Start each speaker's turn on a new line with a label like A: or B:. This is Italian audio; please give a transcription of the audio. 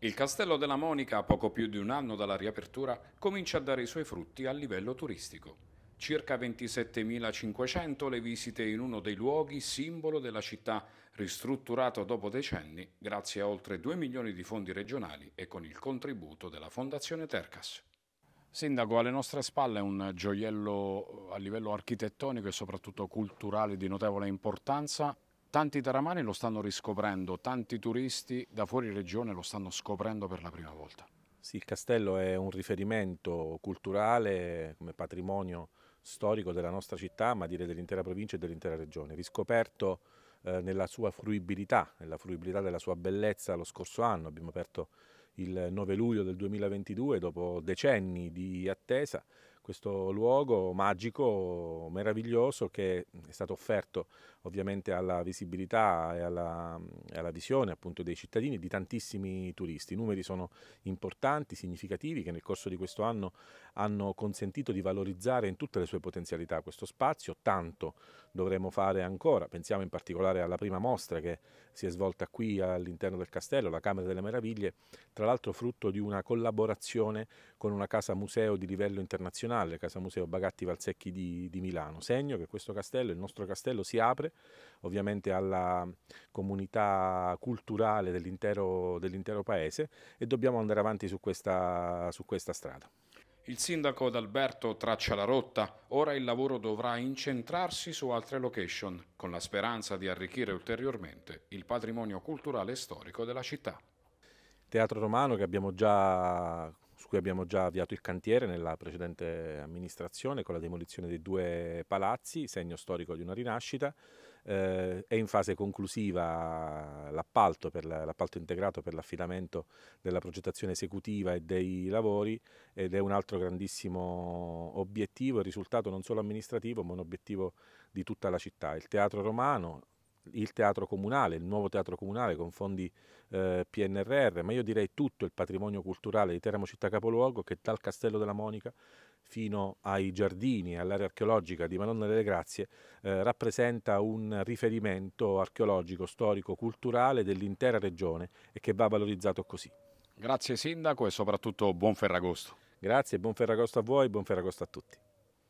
A: Il Castello della Monica, a poco più di un anno dalla riapertura, comincia a dare i suoi frutti a livello turistico. Circa 27.500 le visite in uno dei luoghi simbolo della città, ristrutturato dopo decenni grazie a oltre 2 milioni di fondi regionali e con il contributo della Fondazione Tercas. Sindaco, alle nostre spalle è un gioiello a livello architettonico e soprattutto culturale di notevole importanza Tanti taramani lo stanno riscoprendo, tanti turisti da fuori regione lo stanno scoprendo per la prima volta. Sì, il castello è un riferimento
B: culturale come patrimonio storico della nostra città, ma direi dell'intera provincia e dell'intera regione. Riscoperto eh, nella sua fruibilità, nella fruibilità della sua bellezza lo scorso anno, abbiamo aperto il 9 luglio del 2022, dopo decenni di attesa, questo luogo magico, meraviglioso, che è stato offerto ovviamente alla visibilità e alla, alla visione appunto, dei cittadini e di tantissimi turisti. I numeri sono importanti, significativi, che nel corso di questo anno hanno consentito di valorizzare in tutte le sue potenzialità questo spazio, tanto dovremo fare ancora. Pensiamo in particolare alla prima mostra che si è svolta qui all'interno del castello, la Camera delle Meraviglie, tra l'altro frutto di una collaborazione con una casa museo di livello internazionale, casa museo Bagatti Valsecchi di, di Milano. Segno che questo castello, il nostro castello, si apre ovviamente alla comunità culturale dell'intero, dell paese e dobbiamo andare avanti su questa, su questa strada.
A: Il sindaco D'Alberto traccia la rotta, ora il lavoro dovrà incentrarsi su altre location, con la speranza di arricchire ulteriormente il patrimonio culturale e storico della città.
B: Teatro Romano già, su cui abbiamo già avviato il cantiere nella precedente amministrazione con la demolizione dei due palazzi, segno storico di una rinascita. Eh, è in fase conclusiva l'appalto, integrato per l'affidamento della progettazione esecutiva e dei lavori ed è un altro grandissimo obiettivo, il risultato non solo amministrativo ma un obiettivo di tutta la città. Il Teatro Romano, il teatro comunale, il nuovo teatro comunale con fondi eh, PNRR, ma io direi tutto il patrimonio culturale di Teramo città capoluogo che dal Castello della Monica fino ai giardini e all'area archeologica di Madonna delle Grazie eh, rappresenta un riferimento archeologico, storico, culturale dell'intera regione e che va valorizzato così. Grazie Sindaco e soprattutto buon Ferragosto. Grazie, buon Ferragosto a voi, buon Ferragosto a tutti.